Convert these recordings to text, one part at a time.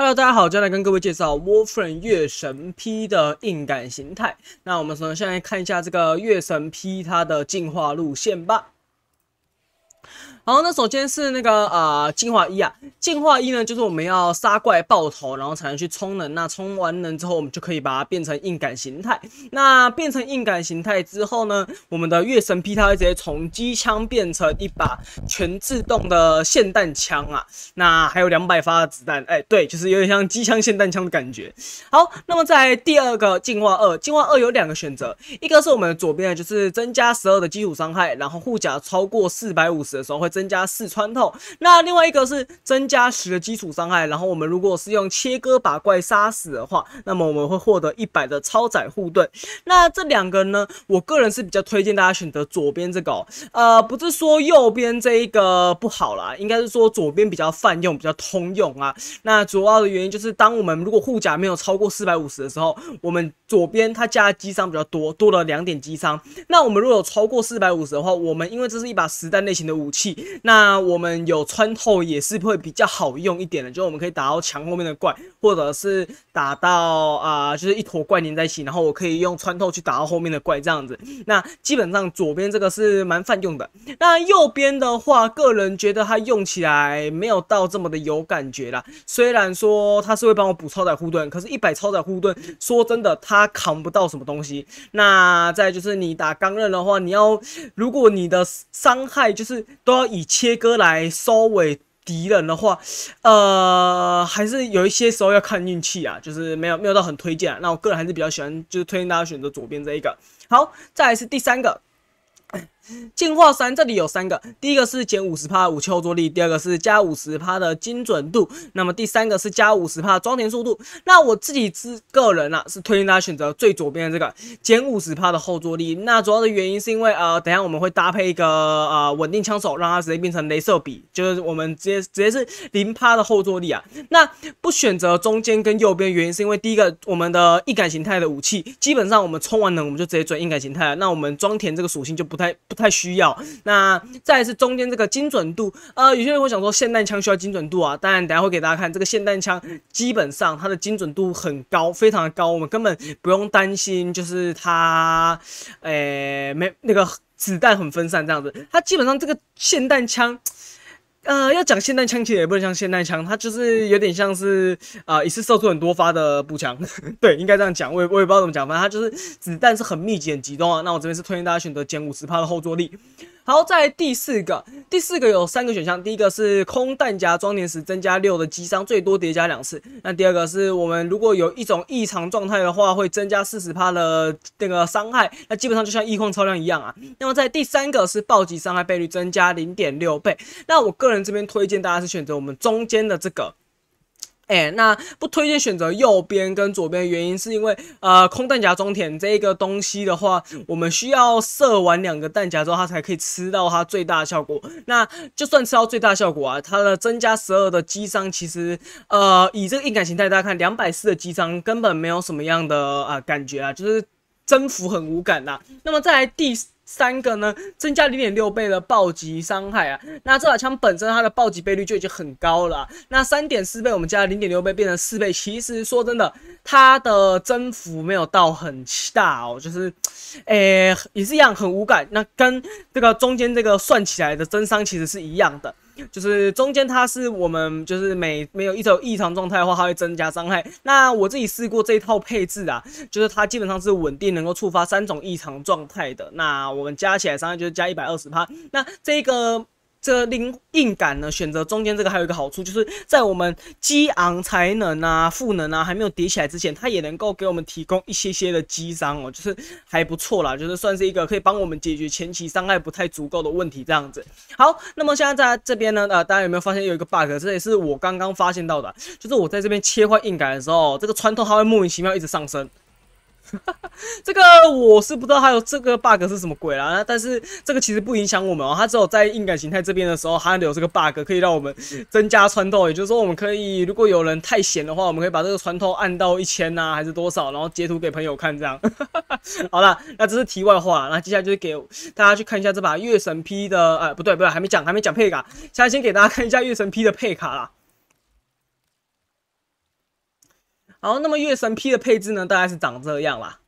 Hello，大家好，今天来跟各位介绍 Warframe 月神 P 的硬感形态。那我们从现在看一下这个月神 P 它的进化路线吧。好，那首先是那个呃进化一啊，进化一呢，就是我们要杀怪爆头，然后才能去充能。那充完能之后，我们就可以把它变成硬感形态。那变成硬感形态之后呢，我们的月神劈它会直接从机枪变成一把全自动的霰弹枪啊。那还有两百发子弹，哎，对，就是有点像机枪霰弹枪的感觉。好，那么在第二个进化二，进化二有两个选择，一个是我们的左边的，就是增加十二的基础伤害，然后护甲超过四百五十的时候会。增加四穿透，那另外一个是增加十的基础伤害，然后我们如果是用切割把怪杀死的话，那么我们会获得一百的超载护盾。那这两个呢，我个人是比较推荐大家选择左边这个，呃，不是说右边这一个不好啦，应该是说左边比较泛用，比较通用啊。那主要的原因就是，当我们如果护甲没有超过四百五十的时候，我们左边它加击伤比较多，多了两点击伤。那我们如果有超过四百五十的话，我们因为这是一把实弹类型的武器。那我们有穿透也是会比较好用一点的，就是我们可以打到墙后面的怪，或者是打到啊，就是一坨怪连在一起，然后我可以用穿透去打到后面的怪这样子。那基本上左边这个是蛮泛用的，那右边的话，个人觉得它用起来没有到这么的有感觉啦。虽然说它是会帮我补超载护盾，可是，一百超载护盾说真的，它扛不到什么东西。那再就是你打钢刃的话，你要如果你的伤害就是都要。以切割来收尾敌人的话，呃，还是有一些时候要看运气啊，就是没有没有到很推荐啊。那我个人还是比较喜欢，就是推荐大家选择左边这一个。好，再来是第三个。进化三这里有三个，第一个是减五十帕的后坐力，第二个是加五十帕的精准度，那么第三个是加五十帕的装填速度。那我自己之个人啊，是推荐大家选择最左边的这个减五十帕的后坐力。那主要的原因是因为呃，等下我们会搭配一个呃稳定枪手，让它直接变成镭射笔，就是我们直接直接是零帕的后坐力啊。那不选择中间跟右边原因是因为第一个我们的易感形态的武器，基本上我们充完能我们就直接转易感形态了，那我们装填这个属性就不太不。太需要，那再是中间这个精准度，呃，有些人会想说霰弹枪需要精准度啊，但等下会给大家看，这个霰弹枪基本上它的精准度很高，非常的高，我们根本不用担心，就是它，诶，没那个子弹很分散这样子，它基本上这个霰弹枪。呃，要讲霰弹枪其实也不能像霰弹枪，它就是有点像是啊一次射出很多发的步枪，对，应该这样讲。我也我也不知道怎么讲，反正它就是子弹是很密集、很集中啊。那我这边是推荐大家选择减五十帕的后坐力。好，在第四个，第四个有三个选项。第一个是空弹夹装填时增加六的击伤，最多叠加两次。那第二个是我们如果有一种异常状态的话，会增加四十帕的那个伤害。那基本上就像异矿超量一样啊。那么在第三个是暴击伤害倍率增加零点六倍。那我个人这边推荐大家是选择我们中间的这个。哎，那不推荐选择右边跟左边，原因是因为呃，空弹夹装填这个东西的话，我们需要射完两个弹夹之后，它才可以吃到它最大效果。那就算吃到最大效果啊，它的增加十二的击伤，其实呃，以这个硬感形态，大家看两百四的击伤，根本没有什么样的啊感觉啊，就是增幅很无感啦。那么在第三个呢，增加零点六倍的暴击伤害啊。那这把枪本身它的暴击倍率就已经很高了。那三点四倍，我们加零点六倍变成四倍，其实说真的，它的增幅没有到很大哦，就是，哎，也是一样很无感。那跟这个中间这个算起来的增伤其实是一样的。就是中间它是我们就是每没有一种异常状态的话，它会增加伤害。那我自己试过这一套配置啊，就是它基本上是稳定能够触发三种异常状态的。那我们加起来伤害就是加一百二十趴。那这个。这个灵硬感呢，选择中间这个还有一个好处，就是在我们激昂才能啊、赋能啊还没有叠起来之前，它也能够给我们提供一些些的击伤哦，就是还不错啦，就是算是一个可以帮我们解决前期伤害不太足够的问题这样子。好，那么现在在这边呢，呃，大家有没有发现有一个 bug？这也是我刚刚发现到的，就是我在这边切换硬感的时候，这个穿透它会莫名其妙一直上升。这个我是不知道还有这个 bug 是什么鬼啦，但是这个其实不影响我们哦，它只有在硬感形态这边的时候它有这个 bug 可以让我们增加穿透，也就是说我们可以如果有人太闲的话，我们可以把这个穿透按到一千呐，还是多少，然后截图给朋友看这样。好了，那这是题外话，那接下来就是给大家去看一下这把月神 P 的，呃，不对不对，还没讲还没讲配卡，现在先给大家看一下月神 P 的配卡啦。好，那么月神 P 的配置呢，大概是长这样啦。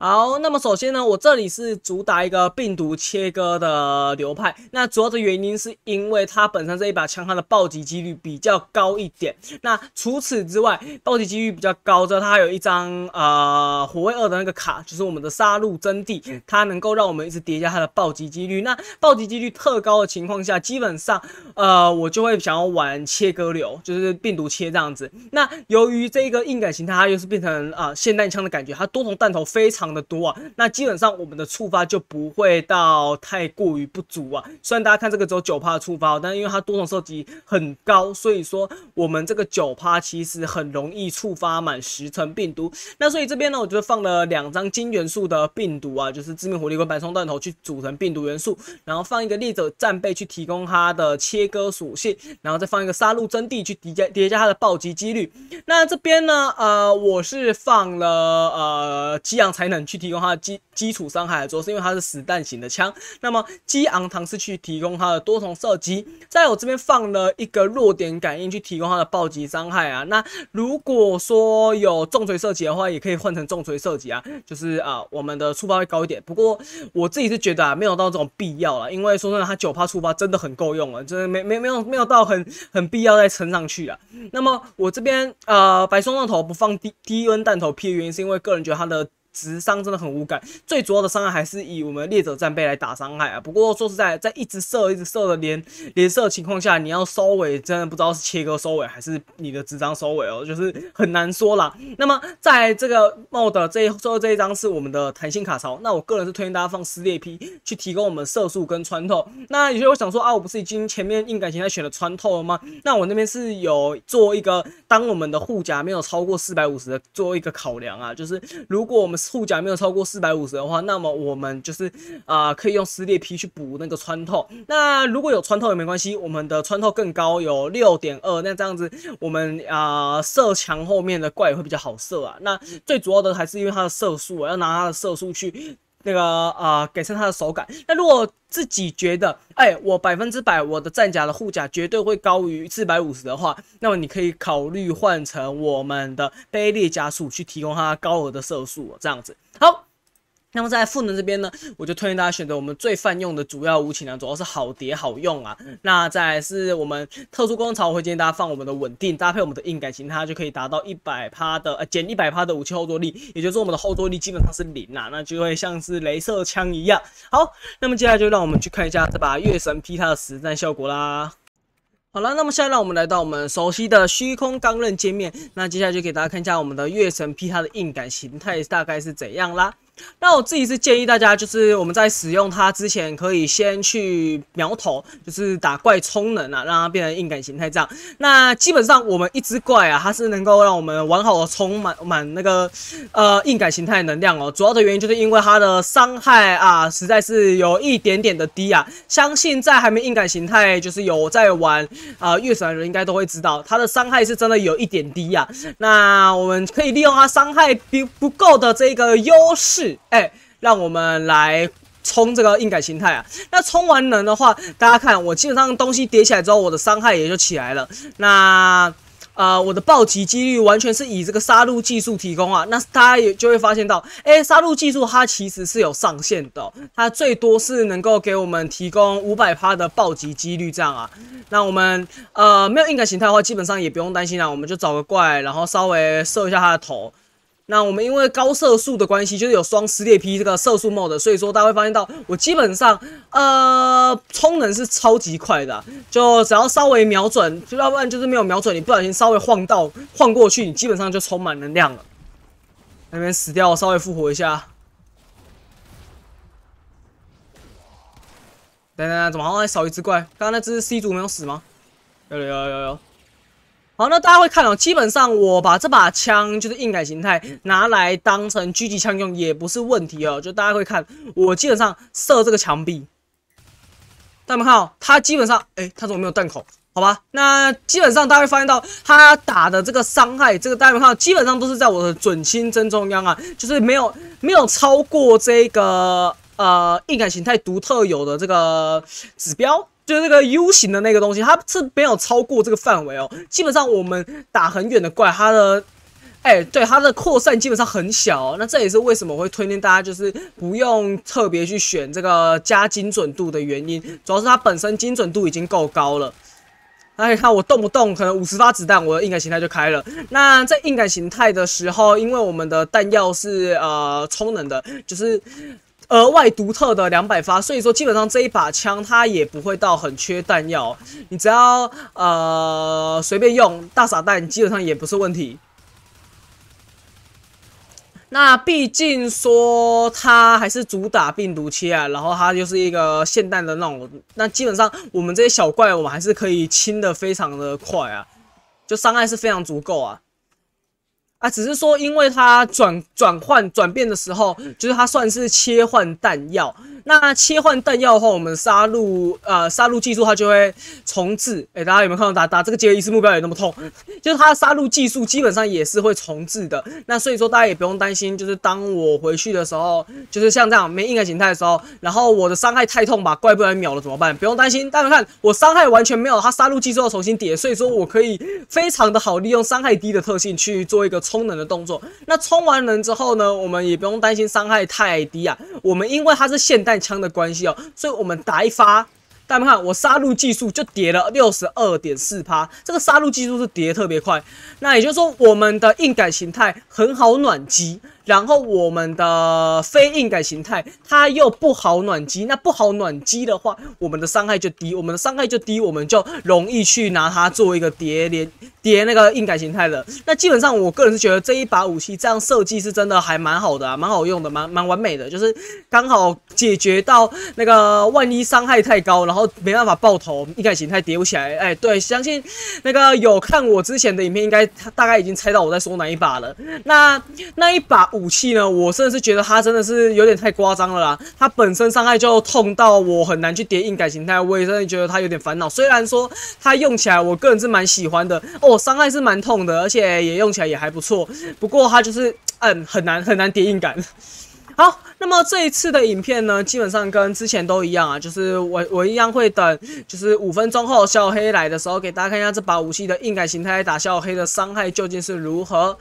好，那么首先呢，我这里是主打一个病毒切割的流派。那主要的原因是因为它本身这一把枪它的暴击几率比较高一点。那除此之外，暴击几率比较高之后，它还有一张呃火卫二的那个卡，就是我们的杀戮征地，它能够让我们一直叠加它的暴击几率。那暴击几率特高的情况下，基本上呃我就会想要玩切割流，就是病毒切这样子。那由于这一个硬感形态，它又是变成啊霰弹枪的感觉，它多重弹头非常。的多啊，那基本上我们的触发就不会到太过于不足啊。虽然大家看这个只有九的触发，但因为它多重收集很高，所以说我们这个九趴其实很容易触发满十层病毒。那所以这边呢，我就放了两张金元素的病毒啊，就是致命火力跟白松弹头去组成病毒元素，然后放一个猎者战备去提供它的切割属性，然后再放一个杀戮真谛去叠加叠加它的暴击几率。那这边呢，呃，我是放了呃激昂才能。去提供它的基基础伤害，主要是因为它是实弹型的枪。那么激昂唐是去提供它的多重射击，在我这边放了一个弱点感应去提供它的暴击伤害啊。那如果说有重锤射击的话，也可以换成重锤射击啊，就是啊，我们的触发会高一点。不过我自己是觉得啊，没有到这种必要了，因为说真的，它九发触发真的很够用了，真的没没没有没有到很很必要再撑上去了。那么我这边呃白松弹头不放低低温弹头 P 的原因，是因为个人觉得它的。直伤真的很无感，最主要的伤害还是以我们猎者战备来打伤害啊。不过说实在，在一直射、一直射的连连射情况下，你要收尾，真的不知道是切割收尾还是你的直伤收尾哦，就是很难说啦。那么在这个 m o d 这一后这一张是我们的弹性卡槽，那我个人是推荐大家放撕裂披去提供我们射速跟穿透。那有些我想说啊，我不是已经前面硬感型在选了穿透了吗？那我那边是有做一个当我们的护甲没有超过四百五十的做一个考量啊，就是如果我们护甲没有超过四百五十的话，那么我们就是啊，可以用撕裂皮去补那个穿透。那如果有穿透也没关系，我们的穿透更高，有六点二。那这样子，我们啊射墙后面的怪会比较好射啊。那最主要的还是因为它的射速，要拿它的射速去。那个啊，改善它的手感。那如果自己觉得，哎，我百分之百我的战甲的护甲绝对会高于四百五十的话，那么你可以考虑换成我们的卑劣加速去提供它高额的射速，这样子好。那么在赋能这边呢，我就推荐大家选择我们最泛用的主要武器呢，主要是好叠好用啊。那再是我们特殊工厂，我会建议大家放我们的稳定，搭配我们的硬感型，它就可以达到一百趴的呃减一百趴的武器后坐力，也就是我们的后坐力基本上是零啊，那就会像是镭射枪一样。好，那么接下来就让我们去看一下这把月神 P 它的实战效果啦。好了，那么现在让我们来到我们熟悉的虚空钢刃界面，那接下来就给大家看一下我们的月神 P 它的硬感形态大概是怎样啦。那我自己是建议大家，就是我们在使用它之前，可以先去苗头，就是打怪充能啊，让它变成硬感形态这样。那基本上我们一只怪啊，它是能够让我们完好的充满满那个呃硬感形态能量哦。主要的原因就是因为它的伤害啊，实在是有一点点的低啊。相信在还没硬感形态就是有在玩啊月神的人，应该都会知道它的伤害是真的有一点低呀。那我们可以利用它伤害不不够的这个优势。哎，让我们来冲这个硬改形态啊。那冲完能的话，大家看我基本上东西叠起来之后，我的伤害也就起来了。那呃，我的暴击几率完全是以这个杀戮技术提供啊。那大家也就会发现到，哎，杀戮技术它其实是有上限的，它最多是能够给我们提供五百发的暴击几率这样啊。那我们呃没有硬改形态的话，基本上也不用担心了，我们就找个怪，然后稍微射一下它的头。那我们因为高射速的关系，就是有双撕裂皮这个射速 d e 所以说大家会发现到我基本上，呃，充能是超级快的，就只要稍微瞄准，就要不然就是没有瞄准，你不小心稍微晃到晃过去，你基本上就充满能量了。那边死掉，稍微复活一下。等等，怎么好像还少一只怪？刚刚那只 C 组没有死吗？幺有幺幺幺。好，那大家会看哦。基本上，我把这把枪就是硬改形态拿来当成狙击枪用也不是问题哦。就大家会看，我基本上射这个墙壁。大家看哦，它基本上，哎，它怎么没有弹孔？好吧，那基本上大家会发现到，它打的这个伤害，这个大家看，基本上都是在我的准心正中央啊，就是没有没有超过这个呃硬改形态独特有的这个指标。就是那个 U 型的那个东西，它是没有超过这个范围哦。基本上我们打很远的怪，它的，哎，对，它的扩散基本上很小。那这也是为什么会推荐大家就是不用特别去选这个加精准度的原因，主要是它本身精准度已经够高了。且看我动不动可能五十发子弹，我的硬感形态就开了。那在硬感形态的时候，因为我们的弹药是呃充能的，就是。额外独特的两百发，所以说基本上这一把枪它也不会到很缺弹药，你只要呃随便用大傻蛋基本上也不是问题。那毕竟说它还是主打病毒切啊，然后它就是一个现代的那种，那基本上我们这些小怪我们还是可以清的非常的快啊，就伤害是非常足够啊。啊，只是说，因为它转转换转变的时候，就是它算是切换弹药。那切换弹药的话，我们杀戮呃杀戮技术它就会重置。哎，大家有没有看到打打这个杰厄一目标也那么痛？就是它杀戮技术基本上也是会重置的。那所以说大家也不用担心，就是当我回去的时候，就是像这样没硬的形态的时候，然后我的伤害太痛吧，怪不得秒了怎么办？不用担心，大家看我伤害完全没有，它杀戮技术要重新叠，所以说我可以非常的好利用伤害低的特性去做一个。充能的动作，那充完能之后呢？我们也不用担心伤害太低啊。我们因为它是霰弹枪的关系哦，所以我们打一发，大家看我杀戮技术就叠了六十二点四趴。这个杀戮技术是叠特别快。那也就是说，我们的硬感形态很好暖机。然后我们的非硬感形态，它又不好暖机，那不好暖机的话，我们的伤害就低，我们的伤害就低，我们就容易去拿它做一个叠连叠那个硬感形态的。那基本上我个人是觉得这一把武器这样设计是真的还蛮好的，蛮好用的，蛮蛮完美的，就是刚好解决到那个万一伤害太高，然后没办法爆头，硬改形态叠不起来。哎，对，相信那个有看我之前的影片，应该大概已经猜到我在说哪一把了。那那一把。武器呢？我真的是觉得它真的是有点太夸张了啦！它本身伤害就痛到我很难去叠硬改形态，我也真的觉得它有点烦恼。虽然说它用起来，我个人是蛮喜欢的 哦，伤害是蛮痛的，而且也用起来也还不错。不过它就是，嗯，很难很难叠硬改。好，那么这一次的影片呢，基本上跟之前都一样啊，就是我我一样会等，就是五分钟后小黑来的时候给大家看一下这把武器的硬改形态打小黑的伤害究竟是如何。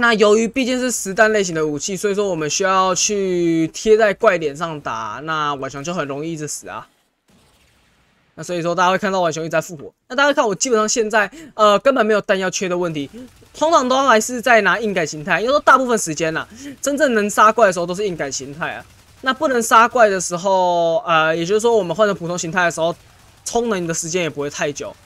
那由于毕竟是实弹类型的武器，所以说我们需要去贴在怪脸上打。那晚熊就很容易一直死啊。那所以说大家会看到晚熊一直在复活。那大家看我基本上现在呃根本没有弹药缺的问题，通常都还是在拿硬改形态，因为说大部分时间啊，真正能杀怪的时候都是硬改形态啊。那不能杀怪的时候，呃，也就是说我们换成普通形态的时候，充能的时间也不会太久。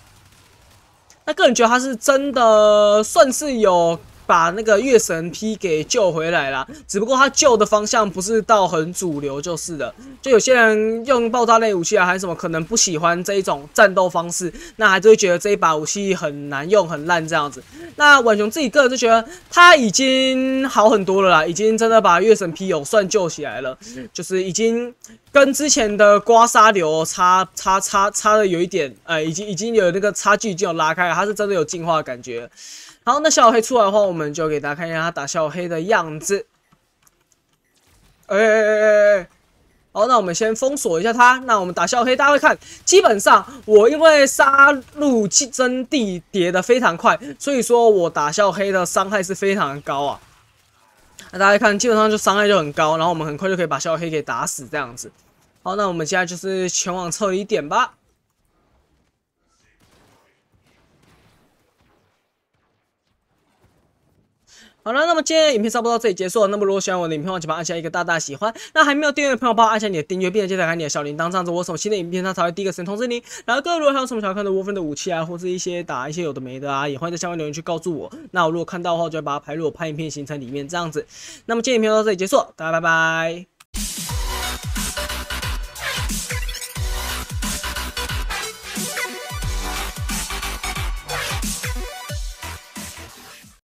那个人觉得他是真的算是有。把那个月神 P 给救回来了，只不过他救的方向不是到很主流就是了。就有些人用爆炸类武器啊，还是什么，可能不喜欢这一种战斗方式，那还是会觉得这一把武器很难用、很烂这样子。那婉雄自己个人就觉得他已经好很多了啦，已经真的把月神 P 有算救起来了，就是已经跟之前的刮痧流差差差差的有一点，呃，已经已经有那个差距，就有拉开，了，他是真的有进化的感觉。好，那小黑出来的话，我们就给大家看一下他打小黑的样子。哎哎哎哎哎！好，那我们先封锁一下他。那我们打小黑，大家会看，基本上我因为杀戮据阵地叠的非常快，所以说我打小黑的伤害是非常高啊。那大家看，基本上就伤害就很高，然后我们很快就可以把小黑给打死这样子。好，那我们现在就是前往撤一点吧。好了，那么今天影片差不多到这里结束。那么如果喜欢我的影片，话，请帮按下一个大大喜欢。那还没有订阅的朋友，帮我按下你的订阅，并且打开你的小铃铛，这样子我从新的影片它才会第一个时间通知你。然后各位如果还有什么想要看的沃分的武器啊，或是一些打一些有的没的啊，也欢迎在下方留言区告诉我。那我如果看到的话，就会把它排入我拍影片行程里面，这样子。那么今天影片到这里结束，大家拜拜。